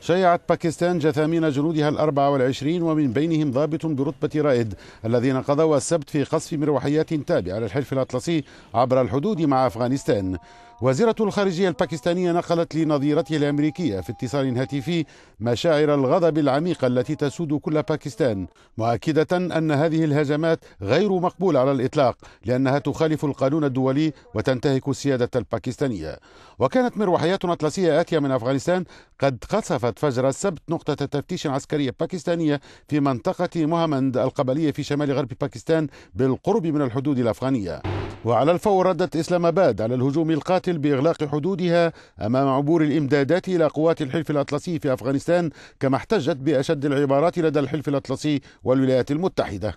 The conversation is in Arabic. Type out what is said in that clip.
شيعت باكستان جثامين جنودها الأربعة والعشرين ومن بينهم ضابط برتبة رائد الذين قضوا السبت في قصف مروحيات تابعة للحلف الأطلسي عبر الحدود مع أفغانستان وزيرة الخارجية الباكستانية نقلت لنظيرتها الأمريكية في اتصال هاتفي مشاعر الغضب العميقة التي تسود كل باكستان مؤكدة أن هذه الهجمات غير مقبولة على الإطلاق لأنها تخالف القانون الدولي وتنتهك السيادة الباكستانية وكانت مروحيات أطلسية آتية من أفغانستان قد قصفت فجر السبت نقطة تفتيش عسكرية باكستانية في منطقة مهمند القبلية في شمال غرب باكستان بالقرب من الحدود الأفغانية وعلى الفور ردت إسلام آباد على الهجوم القاتل بإغلاق حدودها أمام عبور الإمدادات إلى قوات الحلف الأطلسي في أفغانستان كما احتجت بأشد العبارات لدى الحلف الأطلسي والولايات المتحدة